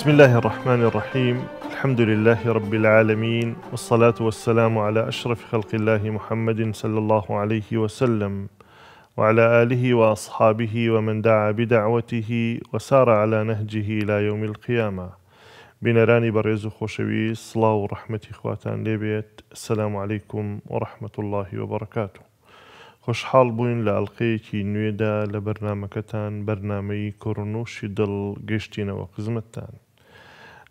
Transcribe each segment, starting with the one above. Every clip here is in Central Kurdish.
بسم الله الرحمن الرحيم الحمد لله رب العالمين والصلاة والسلام على أشرف خلق الله محمد صلى الله عليه وسلم وعلى آله وأصحابه ومن دعا بدعوته وسار على نهجه إلى يوم القيامة بنراني بريز خوشوي صلاة ورحمة إخواتان ليبيت السلام عليكم ورحمة الله وبركاته خوش حال بوين لألقيكي نويدا لبرنامكتان برنامي بەرنمەی دل قشتين وقزمتان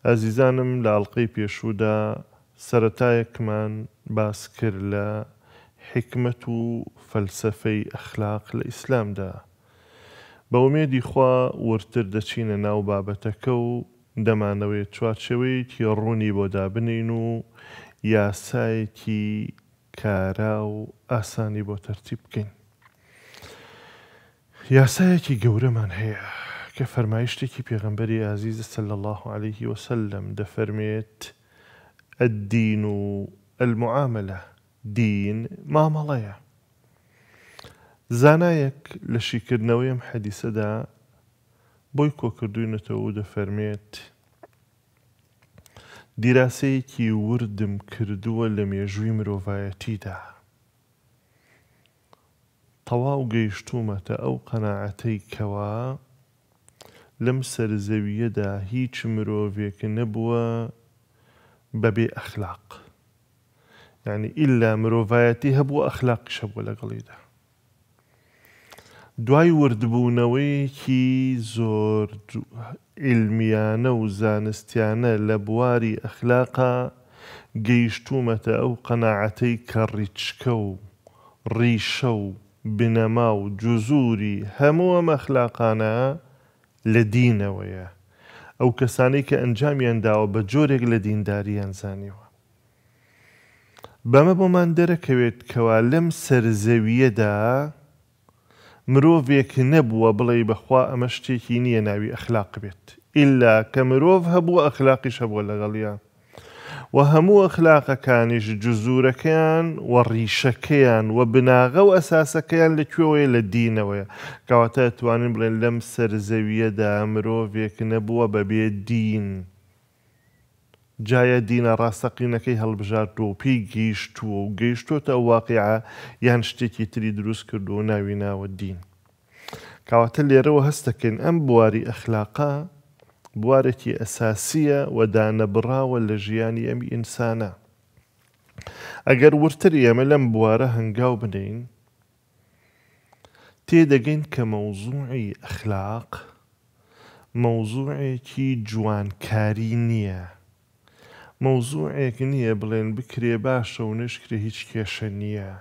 ئازیزانم لە ئەڵلقەی پێشوودا سەتایەکمان باس کرد لە حکمت و فەلسفەی ئەخلاق لە ئیسلامدا. بەومێدی خوا ورتر دەچینە ناو بابەتەکە و دەمانەوەی چوارچەوەیکی ڕوونی بۆ دابنین و یاسایەکی کارا و ئاسانی بۆ تەرتیب بکەین. یاسایەکی گەورەمان هەیە. کە فەرمایشتێکی پێغمبەری ئازیزە سل الله عليه وسلم دەفەرمێت ئەدین و المعاملە دین مامەڵەیە زانایەک لە شیکردنەوەی ئەم حەدیسەدا بۆی کۆکردوینەتەوە و دەفەرمێت دیراسەیەکی وردم کردووە لە مێژووی مرۆڤایەتیدا تەواو گەیشتومەتە ئەو قەنەعەتەی کەوا لەم سەرزەویەدا هیچ مرۆڤێکە نەبووە بەبێ ئەخلاق یعنی ئللا مرۆڤایەتی هەبوو ئەخلاق شەبوو لەگەڵیدا دوای وردبوونەوەیکی زۆر ئلمیانە و زانستیانە لە بواری ئەخلاقا گەیشتومەتە ئەو قەنەعەتەی کە ڕیچکە و ڕیشە و بنەما و جزوری هەمووە مەخلاقانە لە دینەوەیە ئەو کەسانی کە ئەنجامیانداوە بە جۆرێک لە دینداریان زانیوە بەمە بۆمان دەرەکەوێت کەوا لەم سەرزەویەدا مرۆڤێک نەبووە بڵێ بەخوا ئەمە شتێکی نییە ناوی ئەخلاق بێت ئللا کە مرۆڤ هەبوو ئەخلاقیش هەبووە لەگەڵیان و هەموو ئەخلاقەکانیش جزورەکەیان و ڕیشەکەیان و بناغە و ئەساسەکەیان لەکوێوەیە لە دینەوەیە کەواتە توانین بڵێن لەم سەرزەویەدا مرۆڤێک نەبووە بەبێ دین. جایە دینە ڕاستەقینەکەی هەڵبژارتۆپی گەیشتووە و گەیشتۆتە واقعە یان شتێکی تری دروست کردو و ناوی ناوە دین. کاواتە لێرەوە هەستەکەین ئەم بواری ئەخلاقا بوارێکی ئەساسیە و دانەبراوە لە ژیانی ئەم ئینسانە. ئەگەر ورتری ئەمە لەم بوارە هەنگاو بنین، تێدەگەین کە مەوزوعی ئەخلاق مەوزوعێکی جوانکاری نییە. مەوزوعێک نییە بڵێن بکرێ باشە و نشکرێ هیچ کێشە نییە.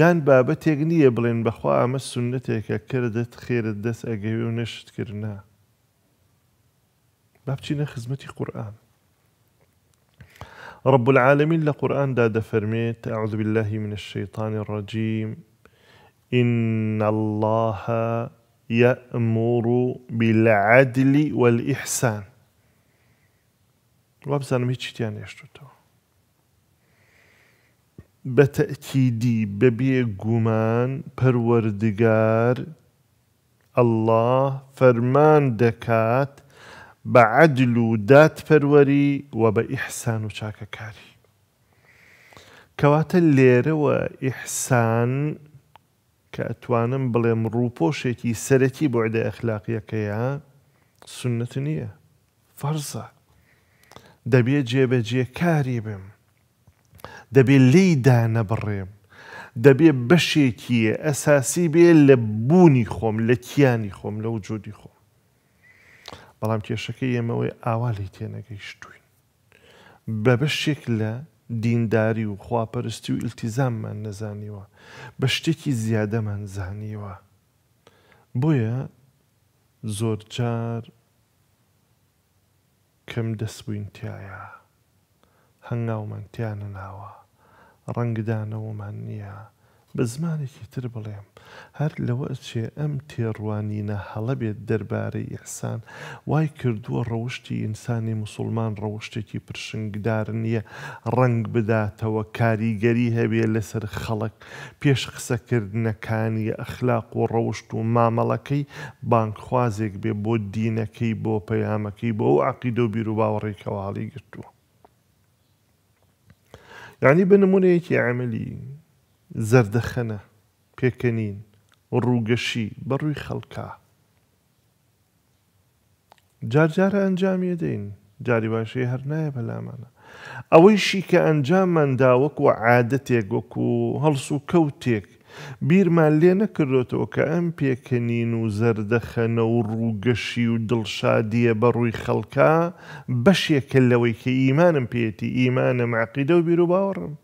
یان بابەتێک نییە بڵێن بەخوا ئەمە سنتێکە کردت خێرت دەست ئەگەوی و نەشت کردنا. ما بچینە قرآن رب العالمين لقرآن داد فرميت أعوذ بالله من الشيطان الرجيم إن الله يأمر بالعدل والإحسان وابزانم هیچ يعني نێشتتەوە بتأكيدي ببيع قمان گومان پەروەردگار الله فرمان دكات بە عدل و دادپەروەری و بە ئیحسان و چاکەکاری کەواتە لێرەوە ئیحسان کە ئەتوانم بڵێم ڕووپۆشێکی سەرەکی بۆ عدە ئەخلاقیەکەیە سنت نییە فەرزە دەبێت جێبەجێکاری بم دەبێت لی دانە بڕێم دەبێت بەشێکیە ئەساسی بێ لە بوونی خۆم لە کیانی خۆم لە وجودی خۆم بەڵام کێشەکە ئێمەوەی ئاوالی تێنەکەی شتوین بە بەشێک لە دینداری و خواپەرستی و ئیلتیزاممان نەزانیوە بە شتێکی زیادەمان زانیوە بۆیە زۆر جار کەم دەست بووین تایە هەنگاومان تیانە ناوە ڕەنگدانەوەمان نییە بە زمانێکی تر بڵێم هەر لەوە چێ ئەم تێڕوانینە هەڵە بێت دەربارەی ئەحسان وای کردووە ڕەوشی ئینسانی مسلمان ڕەوشتێکی پرشنگدار نییە ڕنگ بداتەوە کاریگەری هەبێ لەسەر خەڵک پێش قسەکردنەکانی ئەخلاق و ڕەوشت و مامەڵەکەی بانکخوازێک بێ بۆ دینەکەی بۆ پەیامەکەی بۆ ئەو عقیدە و بیر و باوەڕێکەواڵی گرتووە. یعنی بنمونەیەکی عملی زەردەخەنە پێکەنین ڕووگەشی بەڕووی خەڵکە جارجارە ئەنجامیە دەین جاری باشەی هەر نایە بەلامانە ئەوەیشی کە ئەنجاممەدا وەکوە عادەتێک وەکو هەڵس و کەوتێک بیرمان لێ نەکردێتەوە کە ئەم پێکەنین و زەردەخەنە و ڕووگەشی و دڵشادیە بەڕووی خەڵکە بەشێکە لەوەی کە ئیمانم پێێتی ئیمانە معقیدە و بیر و باوەڕم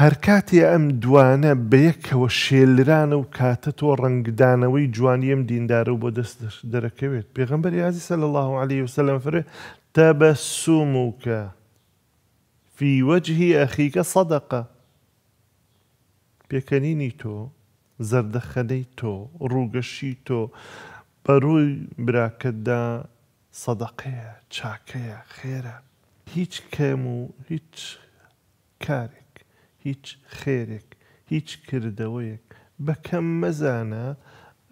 هەر کاتێ ئەم دوانە بەیەکەوە شێلران و کاتە تۆ ڕنگدانەوەی جوانی ئەم دیندارە و بۆ دەست دەرەکەوێت پێغمبەر یازی سە لە الله عليه وسلم فرێ تەبە سوموکە فیوەجهی ئەخیکە سەدەقە پێکەنینی تۆ زەردەخەدەی تۆ ڕووگەشی تۆ بەڕووی براکەتدا سەدەقەیە چاکەیە خێرە هیچ کەم و هیچ کارێک هیچ خێرێک هیچ کردەوەیەک بە کەم مەزانە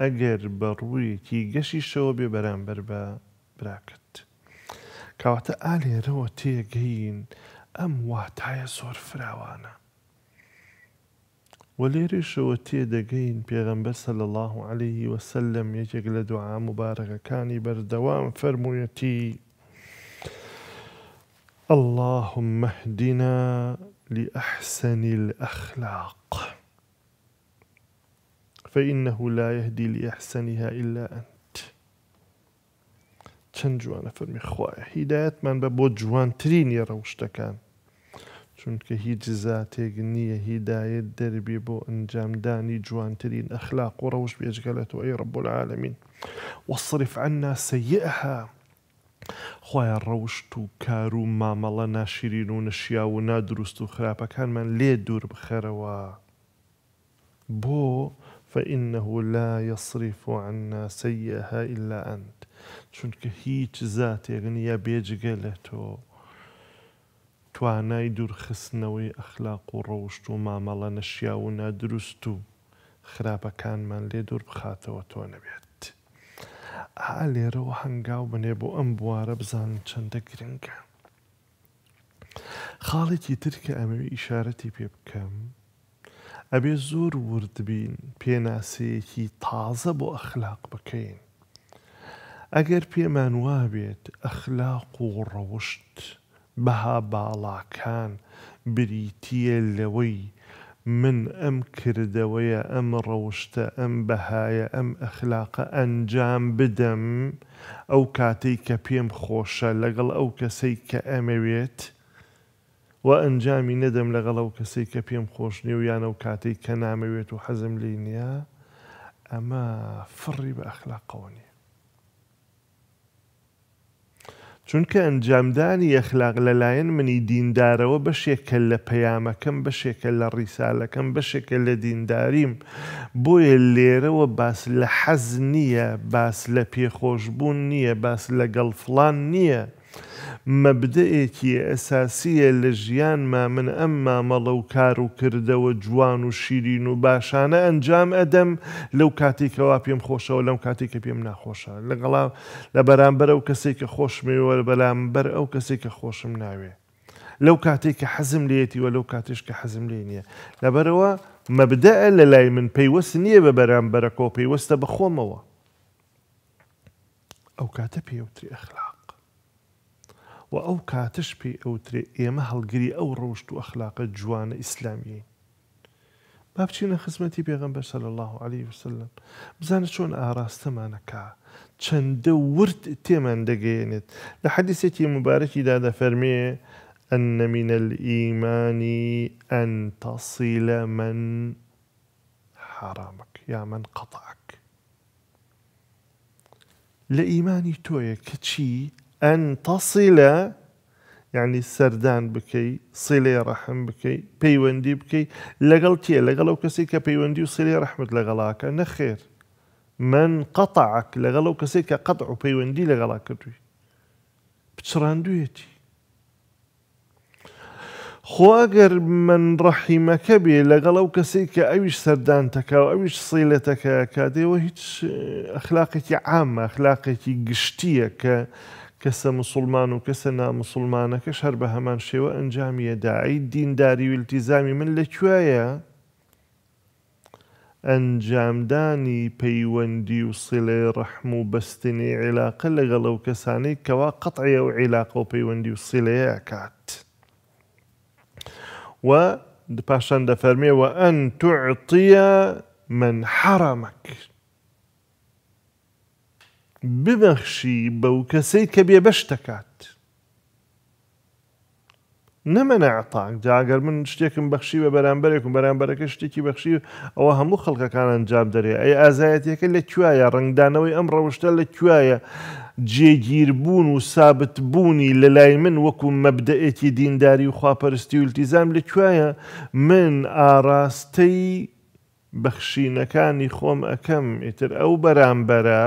ئەگەر بە ڕوویەکی گەشیشەوە بێ بەرامبەر بە براکت. کاواتە ئالێرەوە تێگەین ئەم واتایە زۆر فراوانە. وەلێرێشەوە تێدەگەین پێغەمبەر سە لە الله عليه وسلم یەکێک لە دوعا مبارەکەەکانی بەردەوام فەرموویەتی اللهم اهدنا لأحسن الأخلاق فإنه لا يهدي لأحسنها إلا أنت چەند جوانە فەرمی خخوایە هداية بە بۆ جوانترین یە ڕەوشتەکان چونکە هیچ زاتێک نییە هداية دربي بو ئەنجامدانی جوانترین ئەخلاق أخلاق وروش بێژگەلێت و رب العالمين العالمین عنا سيئها خۆیان ڕەوشت و کار و مامەڵە ناشیرین و نشیا و نادروست و خراپەکانمان لێ دوور بخەرەوە بۆ فإنه لا يصرف عنا سيئها إلا أنت چونکە هیچ زاتێگنیا بێجگە لە تۆ توانای دوورخستنەوەی ئەخلاق و ڕەوشت و مامەڵە نەشیا و نادروست و خراپەکانمان لێ دوور بخاتەوە تۆ نەبێت ها لێرەوە هەنگاو بنێ بۆ ئەم بوارە بزان چەندە گرنگە. خاڵێکی ترکە ئەمەوی ئیشارەتی پێ بکەم، ئەبێ زۆر وردبین پێناسەیەکی تازە بۆ ئەخلاق بکەین. ئەگەر پێمان وابێت ئەخلاق و ڕەوشت بەها باڵاکان بریتە لەوەی من ئەم کردەوەیە ئەم ڕەوشتە ئەم بەهایە ئەم ئەخلاقە ئەنجام بدەم ئەو کاتەی کە پێم خۆشە لەگەڵ ئەو کەسەی کە ئەمەوێت و ئەنجامی نەدەم لەگەڵ ئەو کەسەی کە پێم خۆش نیە و یان ئەو کاتەی کە نامەوێت و حەزم لی نییە ئەمە فڕی بە ئەخلاقەوە نیە چونکە ئەنجامدانی یەخلاق لەلایەن منی دیندارەوە بەشێکە لە پەیامەکەم بەشێکە لە ڕیسالەکەم بەشێکە لە دینداریم بۆیە لێرەوە باس لە حەز نییە باس لە پێخۆشببوون نییە باس لە گەڵفلان نییە. مەبدەیەکی ئەساسیە لە ژیانما من ئەم مامەڵە و کار و کردەوە جوان و شیرین و باشانە ئەنجام ئەدەم لەو کاتێکەوە پێم خۆشەوە لەم کاتێککە پێم ناخۆشە لەگەڵا لە بەرامبەر ئەو کەسێک کە خۆشمەوە بەلامبەر ئەو کەسێک کە خۆشم ناوێ لەو کاتێک کە حەزم لێتیوە لەو کاتێش کە حەزم لێ نییە لەبەرەوە مەبدە لە لای من پەیوەست نییە بە بەرامبەرەکۆ پێیوەستە بە خۆمەوە ئەو کاتە پێوتری ئەخلاق وأو كاتش بي أو تري ئێمە مهل قري أو و أخلاق جوانە ئیسلامیین با بچینە خزمەتی صلى الله عليه وسلم شون آراس ئاراستەمانەکە چەندە ورد تێمان دەگەێنێت لە حەدیسێکی مبارەکی دادا فرميه أن من الإيمان أن تصل من حرامك يا من قطعك لإيماني تويا كتشي ئەن تەسیلە یعنی سەردان بکەی سیلێ ڕەحم بکەی پەیوەندی بکەی لەگەڵ تیە لەگەڵ ئەو کەسی کە پەیوەندی و سیلێ ڕەحمت لەگەڵاکە نەخێر من قەتەعک لەگەڵ ئەو کەسێک کە قەت و پەیوەندی لەگەڵا کردووی پچڕاندویەتی خواگەر من ڕەحیمەکە بێ لەگەڵ ئەو کەسێک کە ئەویش سەردانتەکە و ئەویش سیلەتەکە کادێەوە هیچ ئەخلاقێکی عامە ئەخلاقێکی گشتیە کە كسا مسلمان و کەسە نامسلمانەکەش هەر بە هەمان شێوە ئەنجامیە داعی دینداری والتزامي من لەکوێیە ئەنجامدانی پەیوەندی و سڵێ ڕەحم و بەستنی عێلاقە لەگەڵ ئەو کەسانەی کەوا قەتعە و عێلاق و پەیوەندی و سڵەیە کات و پاشان ئەن توعتیە من حرامەکرد ببەخشی بەو کەسەی کە بێبەش دەکات. نەمەناعتاک جاگەر من شتێکم بەخشی بە بەرامبەرێکم بەرامبەرەکە شتێکی بەخشی ئەوە هەموو خەڵکەکان ئەنجام دەرێ ئەی ئازایەتەکە لە کوایە ڕنگدانەوەی ئەم ڕەوشتە لە کوایە جێگیربوون و سابت بوونی لە لای من وەکو مەبدەئێکی دینداری و خواپەرستی و التیزام لە کوایە من ئاراستەی بەخشینەکانی خۆم ئەەکەم ئیتر ئەو بەرامبەرە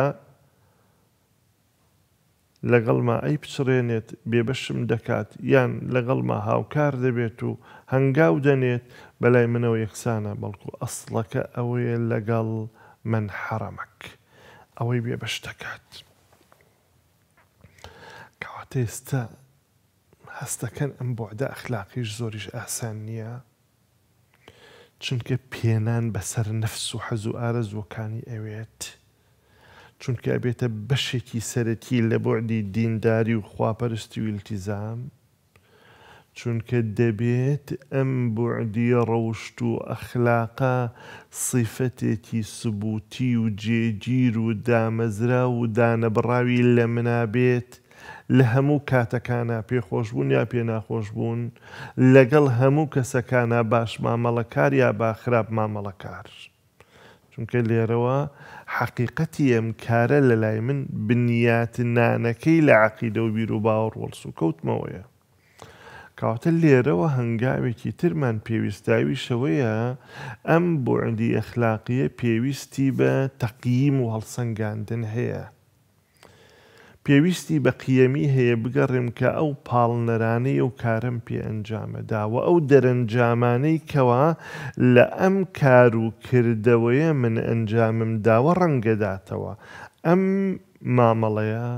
لەگەڵما ئەی پچڕێنێت بێبەشم دەکات یان لەگەڵما هاوکار دەبێت و هەنگاو دەنێت بەلای منەوە یەکسانە بەڵکو ئەسڵەکە ئەوەیە لەگەڵ من حرەمەک ئەوەی بێبەش دەکات. کەواتە ئێستا هەستەکەن ئەم بۆعدا ئەخلاقیش زۆریش ئاسان نییە، چونکە پێنان بەسەر نەفس و حەز و ئارەزوەکانی ئەوێت. چونکە ئەبێتە بەشێکی سەرەکی لە بۆعدی دینداری و خواپەرستی و التیزام چونکە دەبێت ئەم بوعدی ڕەوشت و ئەخلاقا سیفەتێکی سبوتی و جێگیر و دامەزرا و دانەبڕاوی لە منابێت لە هەموو کاتەکانە پێخۆشبوون یا پێ ناخۆشبوون لەگەڵ هەموو کەسەکانە باش مامەڵەکار یا با خراپ مامەڵەکار. چونکە لێرەوە حەقیقەتی ئەم کارە لە لای من بنیات نانەکەی لە عقیدە و بیر و باوەڕ وەڵسو کەوتمەوەیە کاوتە لێرەوە هەنگاوێکی ترمان پێویستاوی شەوەیە ئەم بۆ عندی ئەخلاقیە پێویستی بە تەقیم و هەڵسەنگاندن هەیە. پێویستی بە قیەمی هەیە بگەڕێم کە ئەو پاڵنەرانەی و کارم پێ ئەنجامەداوە ئەو دەرەنجامانەی کەوا لە ئەم کار و کردەوەیە من ئەنجامم داوە ڕەنگەداتەوە ئەم مامەڵەیە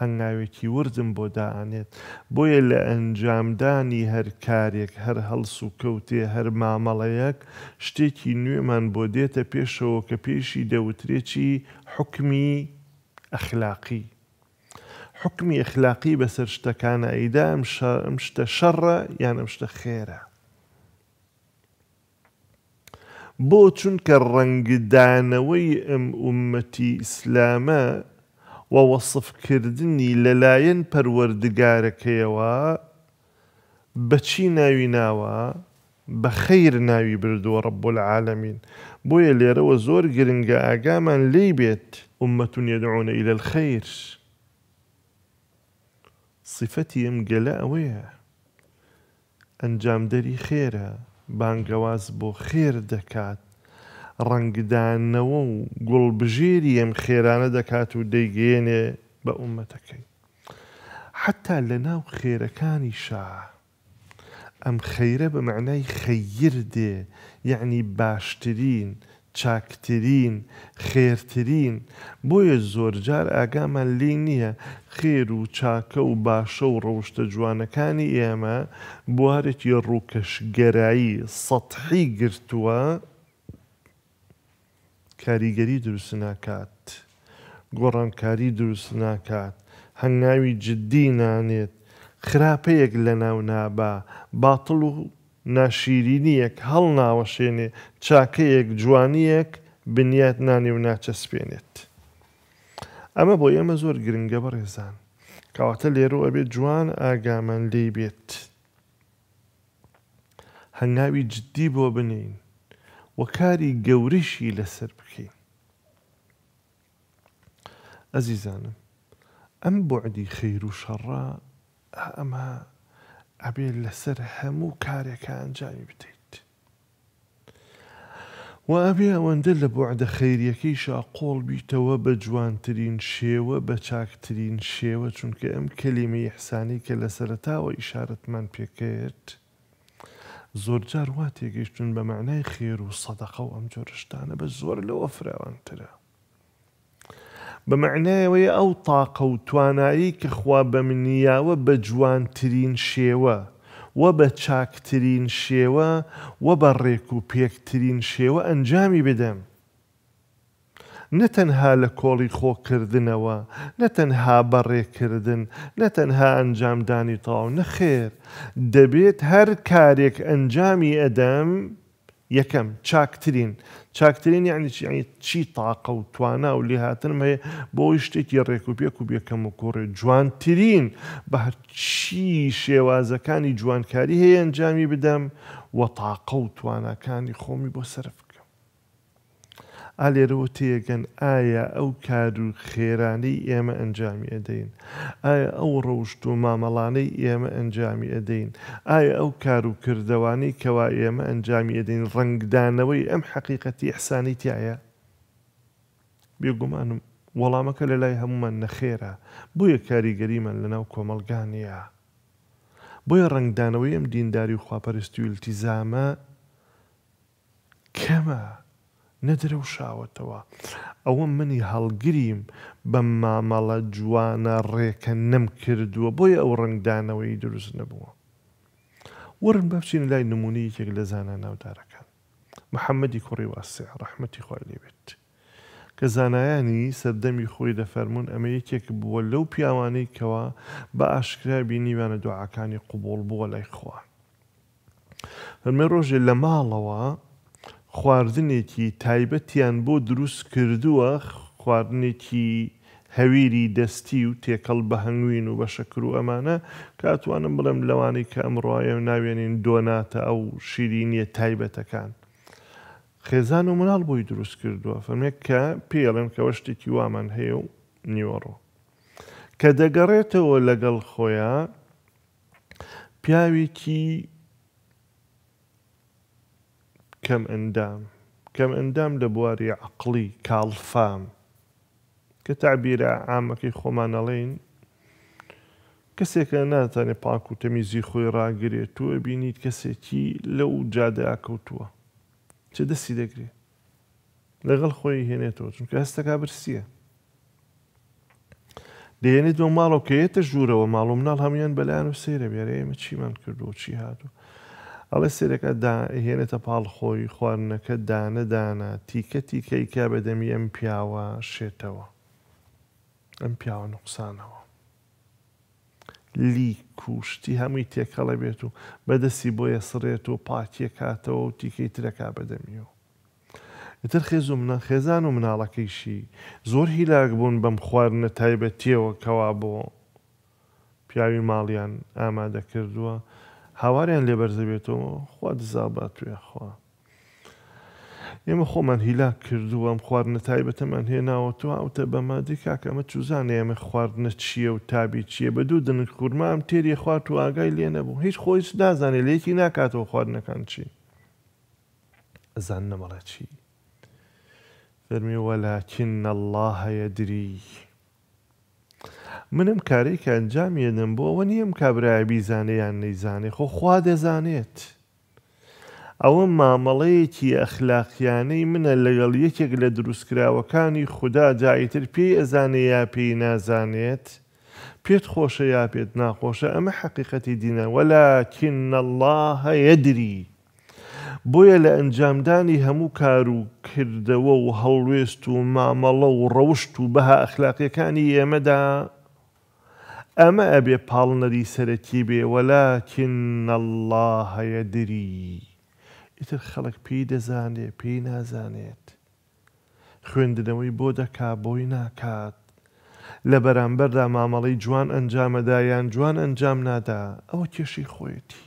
هەنگاوێکی وردم بۆ داعانێت بۆیە لە ئەنجامدانی هەر کارێک هەر هەڵس و کەوتێ هەر مامەڵەیەک شتێکی نوێمان بۆ دێتە پێشەوە کە پێشی دەوترێکی حکمی أخلاقي حكمي أخلاقي بس رشتا كان أيدا مشتا شرا يعني مشتا خيرا بو تشنك الرنق دانوي أم أمتي إسلاما ووصف كردني للاين پروردگارك يوا بچي ناوي ناوي بە خەیر ناوی بردووە ڕبول العالمین بۆیە لێرەوە زۆر گرنگە ئاگامان لی بێت ئومەتون یدعونە ئیلە الخەیر صفەتی ئەم گەلە ئەوەیە ئەنجامدەری خێرە بانگەواز بۆ خێر دەکات ڕنگدانەوە و گوڵبژێری ئەم خێرانە دەکات و دەیگەێنێ بە عومەتەکەی حتا لە ناو خێرەکانی شە ئەم خەیرە بە معنای خەیر دێ یعنی باشترین چاکترین خێرترین بۆیە زۆرجار ئاگامان لی نییە خێر و چاکە و باشە و ڕەوشتە جوانەکانی ئێمە بوارێکی ڕووکەشگەرایی سەحی گرتووە کاریگەری دروست ناکات گۆڕانکاری دروست ناکات هەنگاوی جددی نانێت خراپەیەک لە ناو نابا باتڵ و ناشیرینیەک هەڵ ناوەشێنێ چاکەیەک جوانیەک بنیات نانی و ناچەسپێنێت. ئەمە بۆ ئێمە زۆر گرنگە بە ڕێزان کەواتە لێرە ئەبێت جوان ئاگامان لی بێت. هەنگاوی جددی بۆ بنین وە کاری گەوریشی لەسەر بکەین. ئەزیزانم ئەم بۆعدی خەیر و شەڕە ئەمە ئەبێ لەسەر هەموو کارێکە ئەنجامی بتیت و ئەبێ ئەوەندە لە بۆعدە خەیریەکەیشا قۆڵ بیتەوە بە جوانترین شێوە بە چاکترین شێوە چونکە ئەم کللیمە یحسانی کە لە سەرتاوە ئیشارەتمان پێکرد زۆرجار وا تێگەیشتون بە معنای خێر و سەدەقە و ئەم جۆرشتانە بە زۆر لەوە فراوانترە بە معنایەوەی ئەو تاقە و توانایی کە خوا بە منیاوە بە جوانترین شێوە وە بە چاکترین شێوە وە بە ڕێک و پێکترین شێوە ئەنجامی بدەم. نەتەنها لە کۆڵی خۆکردنەوە، نەتەنها بەڕێکردن، نەتەنها ئەنجامدانی تاو نەخێر، دەبێت هەر کارێک ئەنجامی ئەدەم، یەکەم چاکترین چاکترین یعنی یعنی چی تاقە و توانە و لێ هاتنم هەیە بۆی شتێکی ڕێکوپێک و بێکەم و کوڕێ جوانترین بە هەرچی شێوازەکانی جوانکاری هەیە ئەنجامی بدەم وە تاقە و توانەکانی خۆمی بۆ سرفکە ئالێرەوە تێگەن ئایا ئەو کار و خێرانەی ئێمە ئەنجامی ئەدەین ئایا ئەو ڕەوشت و مامەڵانەی ئێمە ئەنجامی ئەدەین ئایا ئەو کار و کردەوانی کەوا ئێمە ئەنجامی ئەدەین ڕنگدانەوەی ئەم حقیقەتی ئەحسانی تایە بێگومانم وەڵامەکە لە لای هەمومان نەخێرە بۆیە کاریگەریمان لەناو کۆمەلگانیە بۆیە ڕنگدانەوەی ئەم دینداری و خواپەرستی و التیزامە کەمە نەدرەوشاوەتەوە ئەوە منی هەڵگریم بە مامەڵە جوانە ڕێکە نەم کردووە بۆیە ئەو ڕنگدانەوەی دروست نەبووە ورن بەفچین لای نمونی یەک لە زانە ناودارەکان محەممەدی کوڕی واسێ ڕەحمەتی خوار لێبێت کە زانایانی سەردەمی خۆی دەفەرمونون ئەمە یەکێک بووە لەو پیاوانەی کەوە بە ئاشکرا بینیوانە دوعاکانی قوبڵ بووە لای خوا. فەرمە ڕۆژێ لە ماڵەوە خواردنێکی تایبەتیان بۆ دروست کردووە خواردنێکی هەویری دەستی و تێکەڵ بە هەنگوین و بە شەکر و ئەمانە کاتوانم بڵم لەوانی کە ئەمڕایە و ناوێنین دۆناتە ئەو شیرینیە تایبەتەکان. خێزان و مناڵ بۆی دروست کردووە فەرمێک کە پێڵێن کەەوە شتێکی وامان هەیە و نیوەڕۆ. کە دەگەڕێتەوە لەگەڵ خۆیان پیاوێکی کەم ئەندام کەم ئەندام لە بواری عقلی کاڵفام کە تعبیرە ئامەکەی خۆمانەڵین کەسێکە ناتانێ پاک و تەمیزی خۆی ڕاگرێت توە بینیت کەسێکی لەو جادەیا کەوتووە چه دەستی دەگرێت لەگەڵ خۆی هێنێتەوە چونکە هەستەکە برسیە دێنێت بۆ ماڵۆکەیەتە ژوورەوە ماڵۆ مناڵ هەمویان بەلایەن و سێرە بێرە ئێمە چیمان کردو و چی هاتوو ئەڵێ سێرەکە هێنێتە پاڵخۆی خواردنەکە دانەدانە تیکە تیکەی کا بەدەمی ئەم پیاوە شێتەوە ئەم پیاوە نوقسانەوە لی کوشتی هەمووی تێکەڵە بێت و بەدەستی بۆیە سڕێت و پاکیە کاتەوە و تیکەی ترەکا بەدەمیەوە تر خێز و منە خێزان و مناڵەکەیشی زۆر هیلاک بوون بەم خواردنە تایبەتیەوە کەوا بۆ پیاوی ماڵیان ئامادە کردووە هاواریان لێبەرزە بێتەوە خوا دزاباتێخوا ئێمە خۆمان هیلا کردووە ئەم خواردنە تایبەتەمان هێناوەتەوە ئەوتە بەمادی کاکەمە چوزانە ئێمە خواردنە چییە و تابی چییە بە دوو دنک کورمام تێری خوارد و ئاگای لێ نەبوو هیچ خۆیش نازانێت لەیەکی ناکاتەوە خواردنەکان چی ئەزان نەمەڵە چی فەرمی وەلاکن الله یدری. منم کارێک ئەنجامێنم بۆ ئەوە نییەم کابرایە بیزانەیان نەیزانێ خۆ خوا دەزانێت. ئەوە مامەڵەیەکی ئەخلاقیانەی منە لەگەڵ یەکێک لە دروستکراوەکانی خوددا جایتر پێی ئەزانێ یا پێی نازانێت، پێت خۆشە یا پێت ناخۆشە ئەمە حقیقەتی دینە وەلاکن الله یدری. بۆیە لە ئەنجامدانی هەموو کار و کردەوە و هەڵوێست و مامەڵە و ڕەوشت و بەها ئەخلاقیەکانی ئێمەدا ئەمە ئەبێ پاڵنەری سەرەکی بێ وەلاکن الله هەیەدری ئیتر خەڵک پێی دەزانێ پێی نازانێت خوێندنەوەی بۆ دەکا بۆی ناکات لە بەرامبەردا مامەڵی جوان ئەنجامەدایان جوان ئەنجام نادا ئەوە کێشی خۆیەتی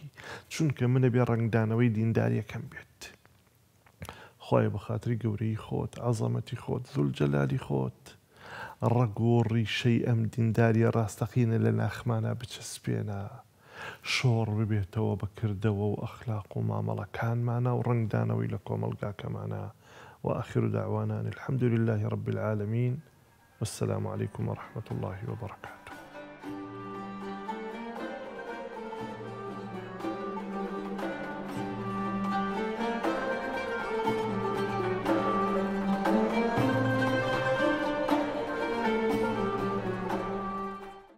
چونکە منە بێ ڕنگدانەوەی دینداریەکەم بێت خۆی بەخاتری گەورەی خۆت ئازەمەتی خۆت زول جەلای خۆت. ڕگۆڕیشەی ئەم دینداری ڕاستەقینە لە ناخمانە شور شۆڕ توا بەکردەوە و ئەخلاق و معنا ورنق دانا ويلكم القاك معنا واخر دعوانا الحمد لله رب العالمين والسلام عليكم ورحمة الله وبركاته